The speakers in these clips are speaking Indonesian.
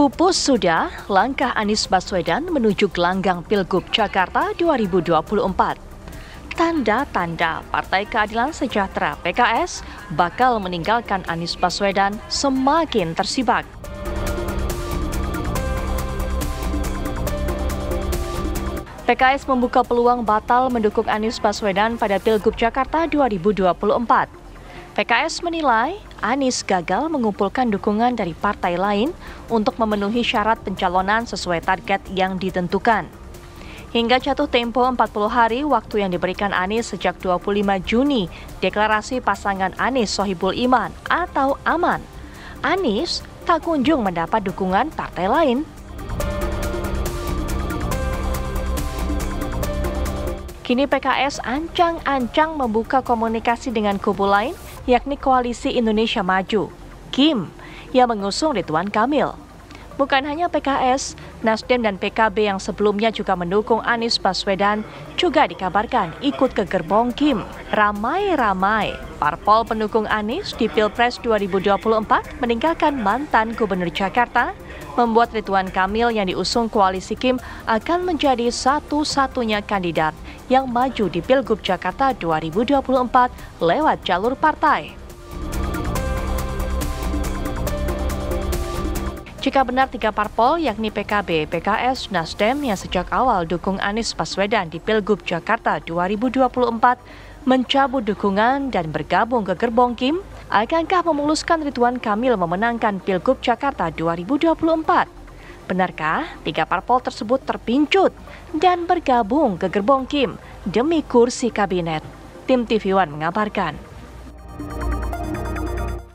Pupus sudah langkah Anies Baswedan menuju gelanggang Pilgub Jakarta 2024. Tanda-tanda Partai Keadilan Sejahtera PKS bakal meninggalkan Anies Baswedan semakin tersibak. PKS membuka peluang batal mendukung Anies Baswedan pada Pilgub Jakarta 2024. PKS menilai Anies gagal mengumpulkan dukungan dari partai lain untuk memenuhi syarat pencalonan sesuai target yang ditentukan. Hingga jatuh tempo 40 hari waktu yang diberikan Anies sejak 25 Juni, deklarasi pasangan Anies Sohibul Iman atau Aman. Anies tak kunjung mendapat dukungan partai lain. Kini PKS ancang-ancang membuka komunikasi dengan kubu lain – yakni Koalisi Indonesia Maju, Kim, yang mengusung Ridwan Kamil. Bukan hanya PKS, Nasdem dan PKB yang sebelumnya juga mendukung Anies Baswedan juga dikabarkan ikut ke gerbong Kim. Ramai-ramai, parpol pendukung Anies di Pilpres 2024 meninggalkan mantan Gubernur Jakarta, membuat Ridwan Kamil yang diusung koalisi Kim akan menjadi satu-satunya kandidat yang maju di Pilgub Jakarta 2024 lewat jalur partai. Jika benar tiga parpol yakni PKB, PKS, Nasdem yang sejak awal dukung Anies Baswedan di Pilgub Jakarta 2024 mencabut dukungan dan bergabung ke gerbong Kim, akankah memuluskan Ridwan Kamil memenangkan Pilgub Jakarta 2024? Benarkah tiga parpol tersebut terpincut dan bergabung ke gerbong Kim demi kursi kabinet? Tim TV One mengabarkan.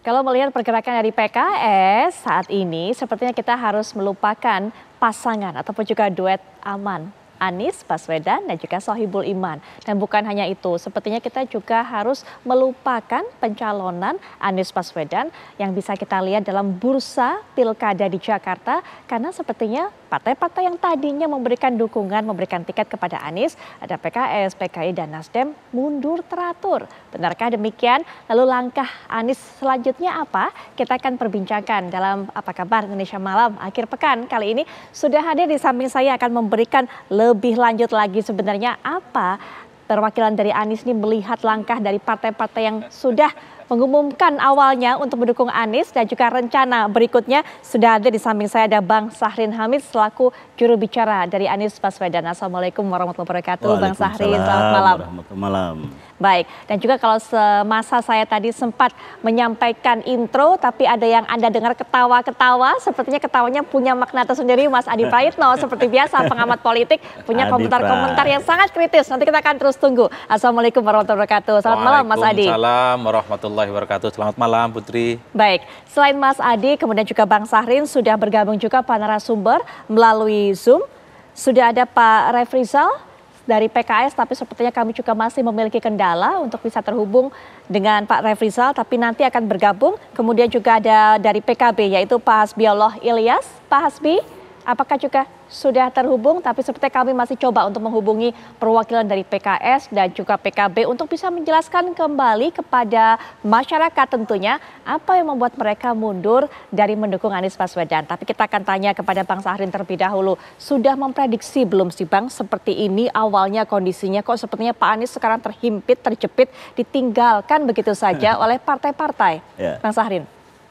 Kalau melihat pergerakan dari PKS saat ini, sepertinya kita harus melupakan pasangan ataupun juga duet aman Anies Baswedan dan juga Sohibul Iman. Dan bukan hanya itu, sepertinya kita juga harus melupakan pencalonan Anies Baswedan yang bisa kita lihat dalam bursa pilkada di Jakarta karena sepertinya partai-partai yang tadinya memberikan dukungan, memberikan tiket kepada Anies, ada PKS, PKI, dan Nasdem mundur teratur. Benarkah demikian? Lalu langkah Anies selanjutnya apa? Kita akan perbincangkan dalam Apa Kabar Indonesia Malam akhir pekan kali ini. Sudah hadir di samping saya akan memberikan lebih lebih lanjut lagi sebenarnya apa perwakilan dari Anies ini melihat langkah dari partai-partai yang sudah mengumumkan awalnya untuk mendukung Anies dan juga rencana berikutnya sudah ada di samping saya ada Bang Sahrin Hamid selaku juru bicara dari Anies Baswedan. Assalamualaikum warahmatullahi wabarakatuh. Bang Sahrin, selamat malam. Selamat malam. Baik, dan juga kalau semasa saya tadi sempat menyampaikan intro, tapi ada yang Anda dengar ketawa-ketawa, sepertinya ketawanya punya makna tersendiri Mas Adi Praitno. Seperti biasa, pengamat politik punya komentar-komentar yang sangat kritis. Nanti kita akan terus tunggu. Assalamualaikum warahmatullahi wabarakatuh. Selamat malam Mas Adi. Waalaikumsalam warahmatullahi wabarakatuh. Selamat malam Putri. Baik, selain Mas Adi, kemudian juga Bang Sahrin sudah bergabung juga para narasumber melalui Zoom. Sudah ada Pak Refrizal dari PKS, tapi sepertinya kami juga masih memiliki kendala untuk bisa terhubung dengan Pak Refrizal, tapi nanti akan bergabung. Kemudian juga ada dari PKB, yaitu Pak Hasbi Allah Ilyas. Pak Hasbi, apakah juga sudah terhubung? Tapi seperti kami masih coba untuk menghubungi perwakilan dari PKS dan juga PKB untuk bisa menjelaskan kembali kepada masyarakat tentunya apa yang membuat mereka mundur dari mendukung Anies Baswedan. Tapi kita akan tanya kepada Bang Sahrin terlebih dahulu, sudah memprediksi belum sih Bang seperti ini awalnya kondisinya kok sepertinya Pak Anies sekarang terhimpit, terjepit, ditinggalkan begitu saja oleh partai-partai? Ya. Bang Sahrin.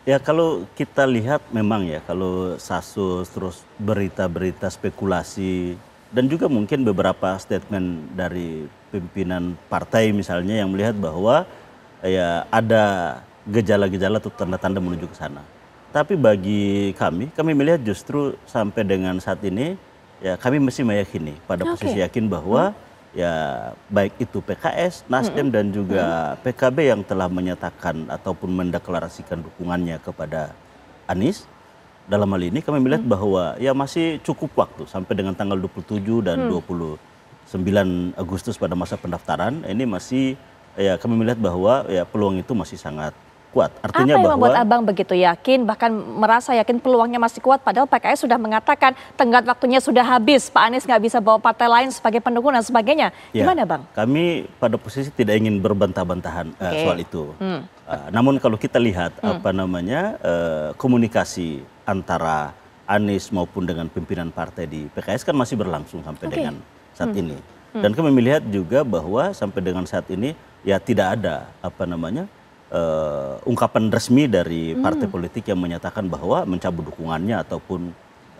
Ya kalau kita lihat memang ya kalau Sasus terus berita-berita spekulasi dan juga mungkin beberapa statement dari pimpinan partai misalnya yang melihat bahwa ya ada gejala-gejala atau tanda-tanda menuju ke sana. Tapi bagi kami, kami melihat justru sampai dengan saat ini ya kami masih meyakini pada okay. posisi yakin bahwa hmm ya baik itu PKS, Nasdem -hmm. dan juga PKB yang telah menyatakan ataupun mendeklarasikan dukungannya kepada Anies. Dalam hal ini kami melihat -hmm. bahwa ya masih cukup waktu sampai dengan tanggal 27 dan mm -hmm. 29 Agustus pada masa pendaftaran ini masih ya kami melihat bahwa ya peluang itu masih sangat kuat. Artinya Apa yang bahwa, membuat abang begitu yakin, bahkan merasa yakin peluangnya masih kuat, padahal PKS sudah mengatakan tenggat waktunya sudah habis, Pak Anies nggak bisa bawa partai lain sebagai pendukung dan sebagainya. Ya, Gimana bang? Kami pada posisi tidak ingin berbantah-bantahan eh, okay. uh, soal itu. Hmm. Uh, namun kalau kita lihat hmm. apa namanya uh, komunikasi antara Anies maupun dengan pimpinan partai di PKS kan masih berlangsung sampai okay. dengan saat hmm. ini. Hmm. Dan kami melihat juga bahwa sampai dengan saat ini ya tidak ada apa namanya uh, ungkapan resmi dari partai hmm. politik yang menyatakan bahwa mencabut dukungannya ataupun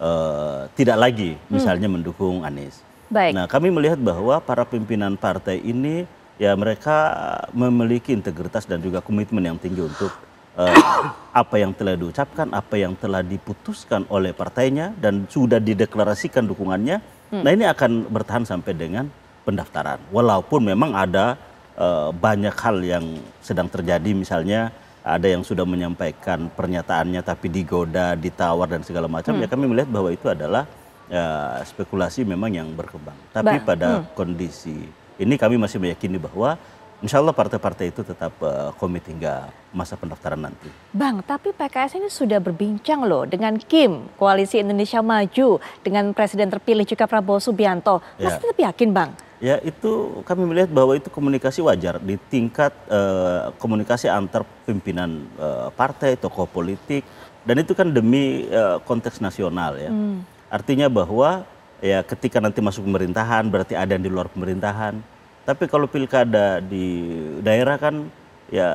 uh, tidak lagi hmm. misalnya hmm. mendukung Anies. Baik. Nah, kami melihat bahwa para pimpinan partai ini ya mereka memiliki integritas dan juga komitmen yang tinggi untuk uh, apa yang telah diucapkan, apa yang telah diputuskan oleh partainya dan sudah dideklarasikan dukungannya. Hmm. Nah, ini akan bertahan sampai dengan pendaftaran. Walaupun memang ada Eh, banyak hal yang sedang terjadi misalnya ada yang sudah menyampaikan pernyataannya tapi digoda, ditawar dan segala macam hmm. ya kami melihat bahwa itu adalah uh, spekulasi memang yang berkembang. Tapi ba pada hmm. kondisi ini kami masih meyakini bahwa Insya Allah partai-partai itu tetap uh, komit hingga masa pendaftaran nanti. Bang, tapi PKS ini sudah berbincang loh dengan Kim, Koalisi Indonesia Maju, dengan Presiden terpilih juga Prabowo Subianto. Ya. Masih ya. tetap yakin Bang Ya itu kami melihat bahwa itu komunikasi wajar di tingkat uh, komunikasi antar pimpinan uh, partai, tokoh politik, dan itu kan demi uh, konteks nasional ya. Hmm. Artinya bahwa ya ketika nanti masuk pemerintahan berarti ada yang di luar pemerintahan. Tapi kalau pilkada di daerah kan ya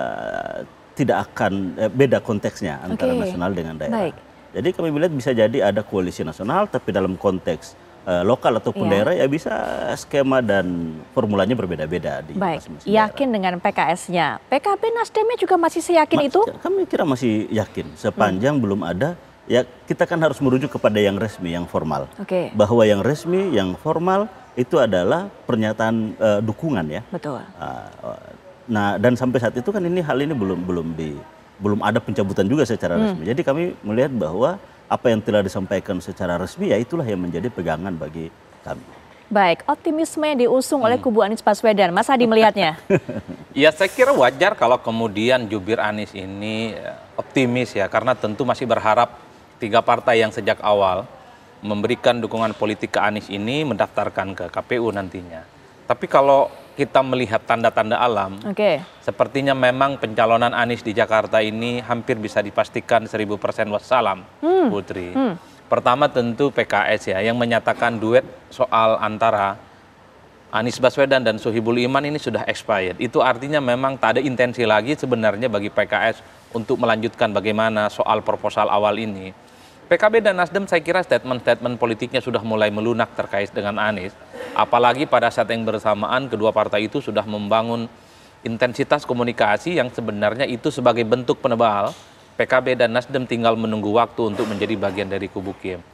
tidak akan eh, beda konteksnya antara okay. nasional dengan daerah. Baik. Jadi kami melihat bisa jadi ada koalisi nasional tapi dalam konteks uh, lokal ataupun ya. daerah ya bisa skema dan formulanya berbeda-beda di Baik. masing-masing Yakin dengan PKS-nya. PKB nasdem juga masih seyakin Mas, itu? Kami kira masih yakin sepanjang hmm. belum ada ya kita kan harus merujuk kepada yang resmi, yang formal. Okay. Bahwa yang resmi, yang formal itu adalah pernyataan uh, dukungan ya. Betul. Uh, nah dan sampai saat itu kan ini hal ini belum belum di belum ada pencabutan juga secara hmm. resmi. Jadi kami melihat bahwa apa yang telah disampaikan secara resmi ya itulah yang menjadi pegangan bagi kami. Baik, optimisme yang diusung hmm. oleh kubu Anies Baswedan, Mas Hadi melihatnya? ya saya kira wajar kalau kemudian jubir Anies ini ya, optimis ya, karena tentu masih berharap tiga partai yang sejak awal memberikan dukungan politik ke Anies ini mendaftarkan ke KPU nantinya. Tapi kalau kita melihat tanda-tanda alam, okay. sepertinya memang pencalonan Anies di Jakarta ini hampir bisa dipastikan 1000% wassalam, hmm. Putri. Hmm. Pertama tentu PKS ya, yang menyatakan duet soal antara Anies Baswedan dan Sohibul Iman ini sudah expired. Itu artinya memang tak ada intensi lagi sebenarnya bagi PKS untuk melanjutkan bagaimana soal proposal awal ini. PKB dan Nasdem saya kira statement-statement politiknya sudah mulai melunak terkait dengan Anies. Apalagi pada saat yang bersamaan kedua partai itu sudah membangun intensitas komunikasi yang sebenarnya itu sebagai bentuk penebal. PKB dan Nasdem tinggal menunggu waktu untuk menjadi bagian dari kubu Kim.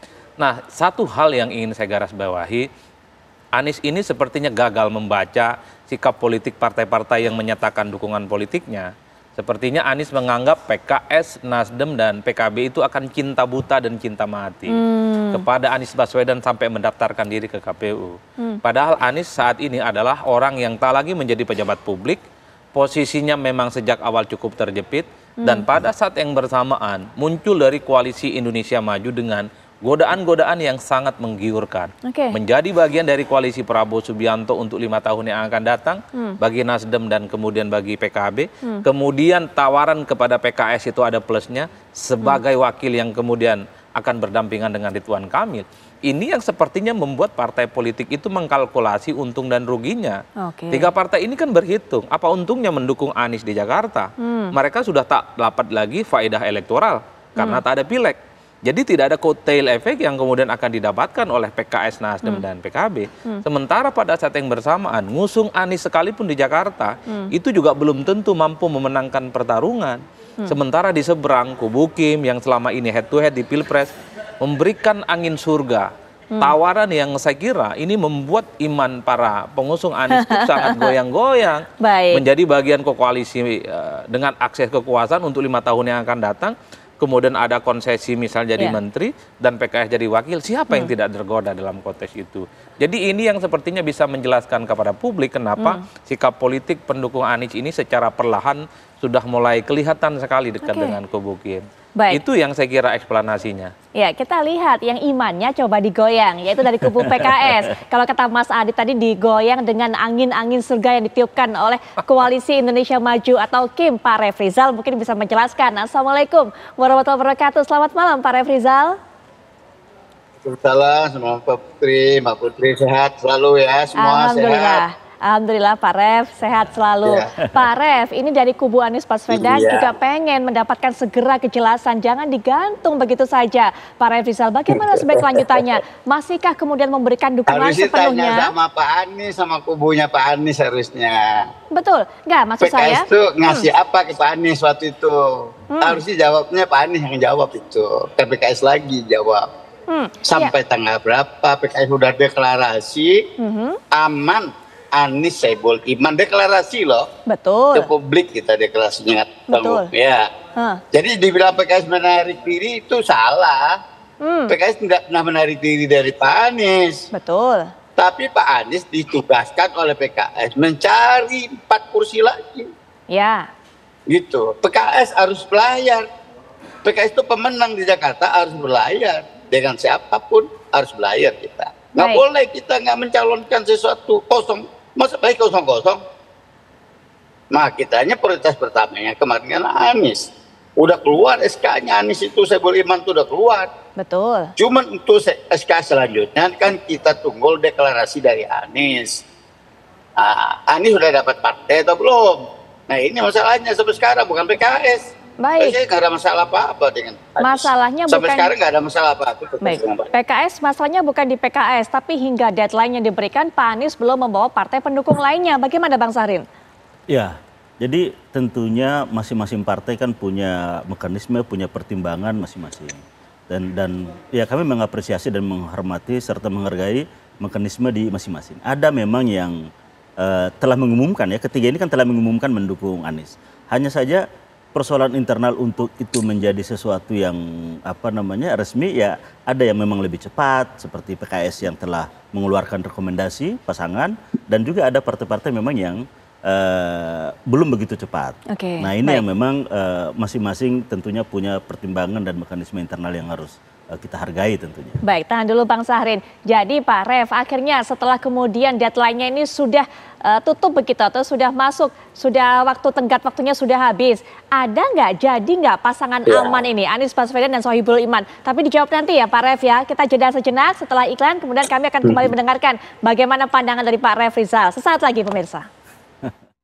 Nah, satu hal yang ingin saya garis bawahi, Anies ini sepertinya gagal membaca sikap politik partai-partai yang menyatakan dukungan politiknya Sepertinya Anies menganggap PKS, Nasdem, dan PKB itu akan cinta buta dan cinta mati hmm. kepada Anies Baswedan sampai mendaftarkan diri ke KPU. Hmm. Padahal Anies saat ini adalah orang yang tak lagi menjadi pejabat publik, posisinya memang sejak awal cukup terjepit, hmm. dan pada saat yang bersamaan muncul dari koalisi Indonesia Maju dengan godaan-godaan yang sangat menggiurkan okay. menjadi bagian dari koalisi Prabowo Subianto untuk lima tahun yang akan datang hmm. bagi Nasdem dan kemudian bagi PKB hmm. kemudian tawaran kepada PKS itu ada plusnya sebagai hmm. wakil yang kemudian akan berdampingan dengan Ridwan Kamil ini yang sepertinya membuat partai politik itu mengkalkulasi untung dan ruginya. Okay. Tiga partai ini kan berhitung apa untungnya mendukung Anies di Jakarta. Hmm. Mereka sudah tak dapat lagi faedah elektoral karena hmm. tak ada pileg jadi tidak ada kotel efek yang kemudian akan didapatkan oleh PKS, Nasdem hmm. dan PKB. Hmm. Sementara pada saat yang bersamaan ngusung Anies sekalipun di Jakarta hmm. itu juga belum tentu mampu memenangkan pertarungan. Hmm. Sementara di seberang kubu Kim yang selama ini head to head di Pilpres memberikan angin surga. Hmm. Tawaran yang saya kira ini membuat iman para pengusung Anies itu sangat goyang-goyang, menjadi bagian koalisi eh, dengan akses kekuasaan untuk lima tahun yang akan datang kemudian ada konsesi misal jadi yeah. menteri dan PKS jadi wakil, siapa yang hmm. tidak tergoda dalam konteks itu? Jadi ini yang sepertinya bisa menjelaskan kepada publik kenapa hmm. sikap politik pendukung Anies ini secara perlahan sudah mulai kelihatan sekali dekat okay. dengan kubu Kim. Baik. Itu yang saya kira eksplanasinya. Ya, kita lihat yang imannya coba digoyang, yaitu dari kubu PKS. Kalau kata Mas Adi tadi digoyang dengan angin-angin surga yang ditiupkan oleh Koalisi Indonesia Maju atau KIM. Pak Refrizal mungkin bisa menjelaskan. Assalamualaikum warahmatullahi wabarakatuh. Selamat malam Pak Refrizal. warahmatullahi wabarakatuh. Pak Putri, Mbak Putri sehat selalu ya, semua sehat. Alhamdulillah Pak Ref, sehat selalu. Ya. Pak Ref, ini dari kubu Anies Baswedan ya. juga pengen mendapatkan segera kejelasan, jangan digantung begitu saja. Pak Ref Rizal, bagaimana sebaik lanjutannya? Masihkah kemudian memberikan dukungan harusnya sepenuhnya? Tanya sama Pak Anies, sama kubunya Pak Anies harusnya. Betul, Enggak maksud PKS saya. PKS itu hmm. ngasih hmm. apa ke Pak Anies waktu itu? Hmm. Harusnya jawabnya Pak Anies yang jawab itu. PKS lagi jawab. Hmm, sampai iya. tanggal berapa PKS sudah deklarasi hmm. aman Anies Saibul Iman deklarasi loh. Betul. Ke publik kita deklarasinya. Betul. ya. Huh. Jadi dibilang PKS menarik diri itu salah. Hmm. PKS tidak pernah menarik diri dari Pak Anies. Betul. Tapi Pak Anies ditugaskan oleh PKS mencari empat kursi lagi. Ya. Gitu. PKS harus belayar. PKS itu pemenang di Jakarta harus berlayar dengan siapapun harus belayar kita. Nggak boleh kita nggak mencalonkan sesuatu kosong masa baik kosong kosong nah kitanya prioritas pertamanya kemarin kan Anies udah keluar SK-nya Anies itu saya boleh iman itu udah keluar betul cuman untuk SK selanjutnya kan kita tunggu deklarasi dari Anies nah, Anies sudah dapat partai atau belum nah ini masalahnya sampai sekarang bukan PKS Baik. Saya nggak ada masalah apa-apa dengan Masalahnya Sampai bukan... sekarang nggak ada masalah apa-apa. PKS masalahnya bukan di PKS, tapi hingga deadline yang diberikan Pak Anies belum membawa partai pendukung lainnya. Bagaimana Bang Sarin? Ya, jadi tentunya masing-masing partai kan punya mekanisme, punya pertimbangan masing-masing. Dan dan ya kami mengapresiasi dan menghormati serta menghargai mekanisme di masing-masing. Ada memang yang uh, telah mengumumkan ya, ketiga ini kan telah mengumumkan mendukung Anies. Hanya saja persoalan internal untuk itu menjadi sesuatu yang apa namanya resmi ya ada yang memang lebih cepat seperti PKS yang telah mengeluarkan rekomendasi pasangan dan juga ada partai-partai memang yang Uh, belum begitu cepat. Okay. Nah ini Baik. yang memang eh, masing-masing uh, tentunya punya pertimbangan dan mekanisme internal yang harus eh, kita hargai tentunya. Baik, tahan dulu Bang Sahrin. Jadi Pak Rev, akhirnya setelah kemudian deadline-nya ini sudah uh, tutup begitu atau sudah masuk, sudah waktu tenggat waktunya sudah habis. Ada nggak jadi nggak pasangan ya. aman ini Anies Baswedan dan Sohibul Iman? Tapi dijawab nanti ya Pak Rev ya. Kita jeda sejenak setelah iklan, kemudian kami akan hmm. kembali mendengarkan bagaimana pandangan dari Pak Rev Rizal. Sesaat lagi pemirsa.